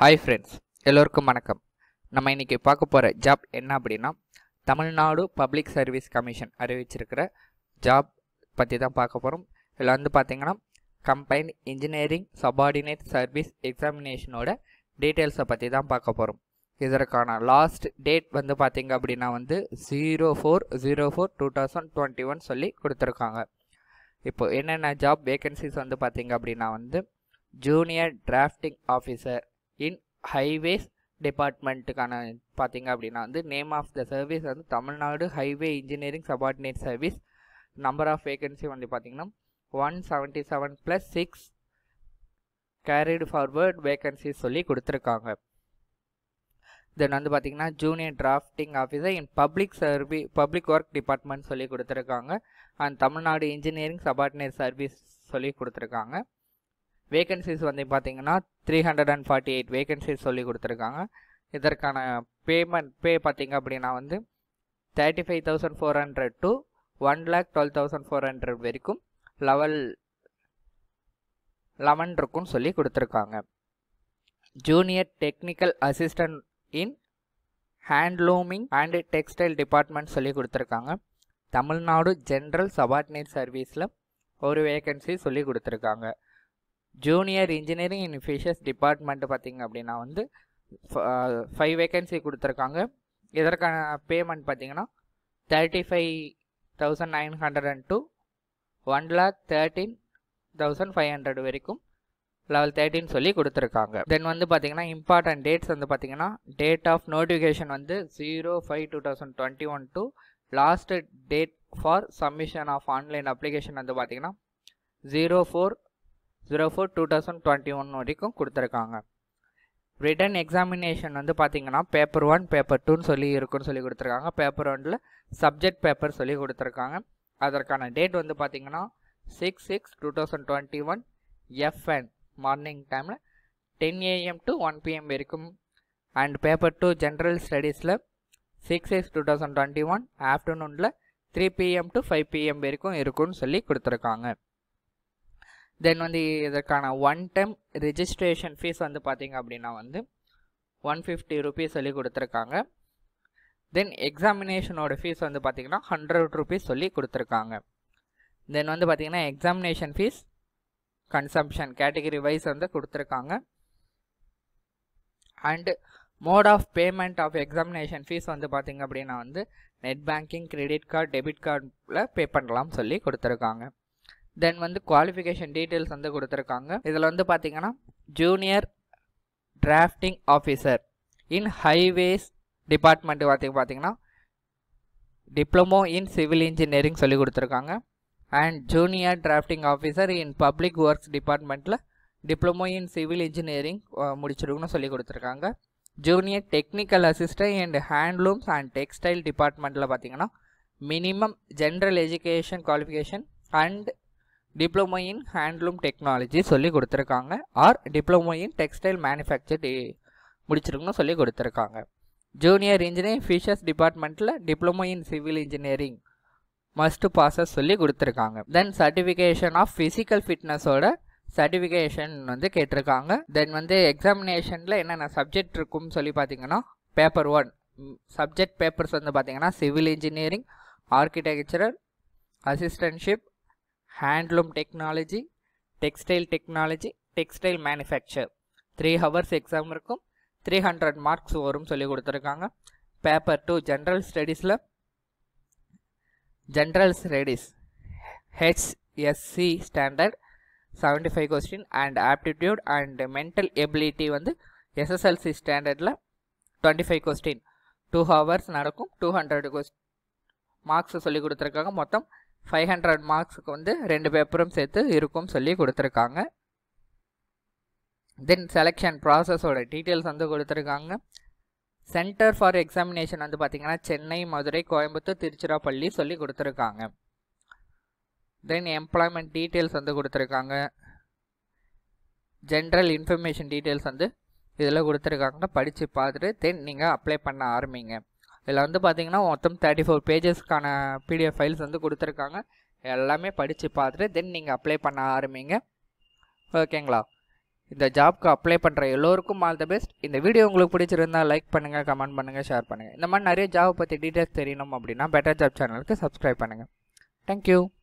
hi friends எல்லோருக்கும் வணக்கம் நம்ம இன்றைக்கி பார்க்க போகிற ஜாப் என்ன அப்படின்னா தமிழ்நாடு பப்ளிக் சர்வீஸ் கமிஷன் அறிவிச்சிருக்கிற ஜாப் பற்றி தான் பார்க்க போகிறோம் இதில் வந்து பார்த்திங்கன்னா கம்பைன் இன்ஜினியரிங் சபார்டினேட் சர்வீஸ் எக்ஸாமினேஷனோட டீட்டெயில்ஸை பற்றி தான் பார்க்க போகிறோம் இதற்கான லாஸ்ட் டேட் வந்து பார்த்திங்க அப்படின்னா வந்து zero four zero four two thousand twenty one சொல்லி கொடுத்துருக்காங்க இப்போது என்னென்ன ஜாப் வேகன்சிஸ் வந்து பார்த்தீங்க அப்படின்னா வந்து junior drafting officer in highways டிபார்ட்மெண்ட்டுக்கான பார்த்தீங்க அப்படின்னா வந்து நேம் ஆஃப் த சர்வீஸ் வந்து Tamil Nadu highway engineering subordinate service number of vacancy வந்து பார்த்தீங்கன்னா one seventy seven plus six carried forward vacancy சொல்லி கொடுத்துருக்காங்க தென் வந்து பார்த்தீங்கன்னா junior drafting officer in public சர்வி பப்ளிக் ஒர்க் டிபார்ட்மெண்ட் சொல்லி கொடுத்துருக்காங்க and Tamil Nadu engineering subordinate service சொல்லி கொடுத்துருக்காங்க வேகன்சிஸ் வந்து பார்த்தீங்கன்னா three hundred and forty eight vacancies சொல்லி கொடுத்துருக்காங்க இதற்கான பேமெண்ட் பே பார்த்தீங்க அப்படின்னா வந்து thirty five thousand four hundred to one lakh twelve thousand four hundred வரைக்கும் லெவல் லெவன் இருக்கும்னு சொல்லி கொடுத்துருக்காங்க junior technical assistant in handlooming and textile department சொல்லி கொடுத்துருக்காங்க தமிழ்நாடு ஜென்ரல் சபார்டினேட் சர்வீஸில் ஒரு வேகன்சி சொல்லி கொடுத்துருக்காங்க junior engineering in fishes department பார்த்திங்க அப்படின்னா வந்து ஃபைவ் வேக்கன்சி கொடுத்துருக்காங்க இதற்கான பேமெண்ட் பார்த்திங்கன்னா thirty five thousand nine hundred and to one lakh thirteen thousand five hundred வரைக்கும் லெவல் தேர்ட்டின்னு சொல்லி கொடுத்துருக்காங்க தென் வந்து பார்த்திங்கன்னா இம்பார்ட்டன்ட் டேட்ஸ் வந்து பார்த்திங்கன்னா டேட் ஆஃப் நோட்டிஃபிகேஷன் வந்து zero five two thousand twenty one to last date for submission of online application வந்து பார்த்திங்கன்னா zero four zero four two thousand twenty one வரைக்கும் கொடுத்துருக்காங்க ரிட்டன் எக்ஸாமினேஷன் வந்து பார்த்தீங்கன்னா பேப்பர் ஒன் பேப்பர் டூன்னு சொல்லி இருக்குன்னு சொல்லி கொடுத்துருக்காங்க பேப்பர் ஒன்றில் சப்ஜெக்ட் பேப்பர் சொல்லி கொடுத்துருக்காங்க அதற்கான டேட் வந்து பார்த்தீங்கன்னா six six two thousand twenty one FN morning டைமில் ten AM to one PM வரைக்கும் அண்ட் பேப்பர் டூ ஜென்ரல் ஸ்டடீஸில் six six two thousand twenty one ஆஃப்டர்நூனில் three PM to five PM வரைக்கும் இருக்கும்னு சொல்லி கொடுத்துருக்காங்க தென் வந்து இதற்கான ஒன் டைம் ரிஜிஸ்ட்ரேஷன் ஃபீஸ் வந்து பார்த்திங்க அப்படின்னா வந்து ஒன் ஃபிஃப்டி ருபீஸ் சொல்லி கொடுத்துருக்காங்க தென் எக்ஸாமினேஷனோட ஃபீஸ் வந்து பார்த்தீங்கன்னா ஹண்ட்ரட் ருபீஸ் சொல்லி கொடுத்துருக்காங்க தென் வந்து பார்த்திங்கன்னா examination fees consumption category wise வந்து கொடுத்துருக்காங்க and mode of payment of examination fees வந்து பார்த்தீங்க அப்படின்னா வந்து net banking credit card debit கார்டில் பே பண்ணலாம் சொல்லி கொடுத்துருக்காங்க தென் வந்து குவாலிஃபிகேஷன் டீட்டெயில்ஸ் வந்து கொடுத்துருக்காங்க இதில் வந்து பார்த்தீங்கன்னா junior drafting officer in highways department பார்த்தீங்கன்னா டிப்ளமோ இன் சிவில் இன்ஜினியரிங் சொல்லி கொடுத்துருக்காங்க and junior drafting officer in public works டிபார்ட்மெண்ட்டில் டிப்ளமோ இன் சிவில் இன்ஜினியரிங் முடிச்சிருக்குன்னு சொல்லி கொடுத்துருக்காங்க junior technical assistant and handlooms and textile டிபார்ட்மெண்ட்டில் பார்த்தீங்கன்னா minimum general education qualification and diploma in handloom technology சொல்லி கொடுத்துருக்காங்க or diploma in textile manufacture முடிச்சிருக்குன்னு சொல்லி கொடுத்துருக்காங்க ஜூனியர் இன்ஜினியரிங் ஃபிஷர்ஸ் டிபார்ட்மெண்ட்டில் diploma in civil engineering must bosses சொல்லி கொடுத்துருக்காங்க தென் சர்டிஃபிகேஷன் ஆஃப் ஃபிசிக்கல் ஃபிட்னஸோட சர்டிஃபிகேஷன் வந்து கேட்டிருக்காங்க தென் வந்து எக்ஸாமினேஷனில் என்னென்ன சப்ஜெக்ட் இருக்கும்னு சொல்லி பார்த்தீங்கன்னா பேப்பர் ஒன் சப்ஜெக்ட் பேப்பர்ஸ் வந்து பார்த்தீங்கன்னா civil engineering architectural assistantship handloom technology textile technology textile manufacture three hours exam இருக்கும் த்ரீ ஹண்ட்ரட் மார்க்ஸ் வரும் சொல்லி கொடுத்துருக்காங்க பேப்பர் டூ ஜென்ரல் ஸ்டடீஸில் general studies HSC standard seventy five question and aptitude and mental ability வந்து SSLC ஸ்டாண்டர்டில் twenty five question two hours நடக்கும் two hundred question marks சொல்லி கொடுத்துருக்காங்க மொத்தம் ஃபைவ் ஹண்ட்ரட் மார்க்ஸுக்கு வந்து ரெண்டு பேப்பரும் சேர்த்து இருக்கும் சொல்லி கொடுத்துருக்காங்க தென் செலெக்ஷன் ப்ராசஸோட டீட்டெயில்ஸ் வந்து கொடுத்துருக்காங்க சென்டர் ஃபார் எக்ஸாமினேஷன் வந்து பார்த்திங்கன்னா சென்னை மதுரை கோயம்புத்தூர் திருச்சிராப்பள்ளி சொல்லி கொடுத்துருக்காங்க தென் எம்ப்ளாய்மெண்ட் டீட்டெயில்ஸ் வந்து கொடுத்துருக்காங்க ஜென்ரல் இன்ஃபர்மேஷன் டீட்டெயில்ஸ் வந்து இதில் கொடுத்துருக்காங்க படித்து பார்த்துட்டு தென் நீங்கள் அப்ளை பண்ண ஆரம்பிங்க இதில் வந்து பார்த்தீங்கன்னா மொத்தம் தேர்ட்டி ஃபோர் பேஜஸ்க்கான பிடிஎஃப் ஃபைல்ஸ் வந்து கொடுத்துருக்காங்க எல்லாமே படித்து பார்த்துட்டு தென் நீங்கள் அப்ளை பண்ண ஆரம்பிங்க ஓகேங்களா இந்த ஜாப்க்கு அப்ளை பண்ணுற எல்லோருக்கும் ஆல் த பெஸ்ட் இந்த வீடியோ உங்களுக்கு பிடிச்சிருந்தால் லைக் பண்ணுங்கள் கமெண்ட் பண்ணுங்கள் ஷேர் பண்ணுங்கள் இந்த மாதிரி நிறைய ஜாப் பற்றி டீட்டெயில்ஸ் தெரியணும் அப்படின்னா பெட்டர் ஜாப் சேனலுக்கு சப்ஸ்கிரைப் பண்ணுங்கள் தேங்க்யூ